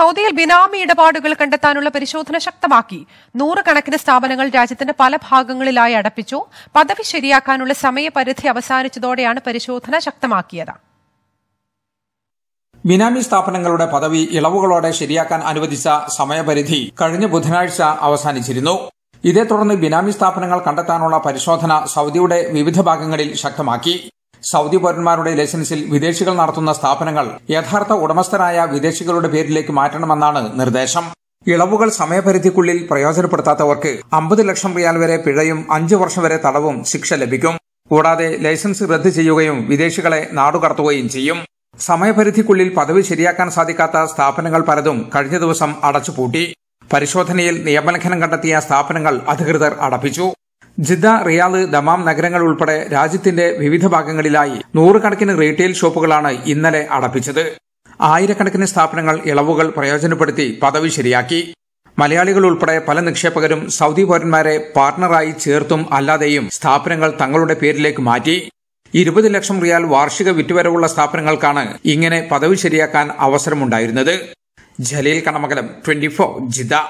സൗദിയിൽ ബിനാമി ഇടപാടുകൾ കണ്ടെത്താനുള്ള പരിശോധന ശക്തമാക്കി നൂറുകണക്കിന് സ്ഥാപനങ്ങൾ രാജ്യത്തിന്റെ പല ഭാഗങ്ങളിലായി അടപ്പിച്ചു പദവി ശരിയാക്കാനുള്ള സമയപരിധി അവസാനിച്ചതോടെയാണ് പരിശോധന ശക്തമാക്കിയത് ബിനാമി സ്ഥാപനങ്ങളുടെ പദവി ഇളവുകളോടെ ശരിയാക്കാൻ അനുവദിച്ച സമയപരിധി കഴിഞ്ഞ ബുധനാഴ്ച അവസാനിച്ചിരുന്നു ഇതേ തുടർന്ന് ബിനാമി സ്ഥാപനങ്ങൾ കണ്ടെത്താനുള്ള പരിശോധന സൌദിയുടെ വിവിധ ഭാഗങ്ങളിൽ ശക്തമാക്കി സൗദി പൌരന്മാരുടെ ലൈസൻസിൽ വിദേശികൾ നടത്തുന്ന സ്ഥാപനങ്ങൾ യഥാർത്ഥ ഉടമസ്ഥരായ വിദേശികളുടെ പേരിലേക്ക് മാറ്റണമെന്നാണ് നിർദ്ദേശം ഇളവുകൾ സമയപരിധിക്കുള്ളിൽ പ്രയോജനപ്പെടുത്താത്തവർക്ക് അമ്പത് ലക്ഷം റിയാൽ വരെ പിഴയും അഞ്ചു വർഷം വരെ തടവും ശിക്ഷ ലഭിക്കും കൂടാതെ ലൈസൻസ് റദ്ദ് ചെയ്യുകയും വിദേശികളെ നാടുകടത്തുകയും ചെയ്യും സമയപരിധിക്കുള്ളിൽ പദവി ശരിയാക്കാൻ സാധിക്കാത്ത സ്ഥാപനങ്ങൾ പലതും കഴിഞ്ഞ ദിവസം അടച്ചുപൂട്ടി പരിശോധനയിൽ നിയമലംഘനം കണ്ടെത്തിയ സ്ഥാപനങ്ങൾ അധികൃതർ അടപ്പിച്ചു ജിദ്ദ റിയാദ് ദമാം നഗരങ്ങൾ ഉൾപ്പെടെ രാജ്യത്തിന്റെ വിവിധ ഭാഗങ്ങളിലായി നൂറുകണക്കിന് റീറ്റെയിൽ ഷോപ്പുകളാണ് ഇന്നലെ അടപ്പിച്ചത് ആയിരക്കണക്കിന് സ്ഥാപനങ്ങൾ ഇളവുകൾ പ്രയോജനപ്പെടുത്തി പദവി ശരിയാക്കി മലയാളികൾ ഉൾപ്പെടെ പല നിക്ഷേപകരും സൗദി പൗരന്മാരെ പാർട്ണറായി ചേർത്തും അല്ലാതെയും സ്ഥാപനങ്ങൾ തങ്ങളുടെ പേരിലേക്ക് മാറ്റി ഇരുപത് ലക്ഷം റിയാൽ വാർഷിക വിറ്റുവരവുള്ള സ്ഥാപനങ്ങൾക്കാണ് ഇങ്ങനെ പദവി ശരിയാക്കാൻ അവസരമുണ്ടായിരുന്നത് Jaleel Kanamakalam twenty four Jeddah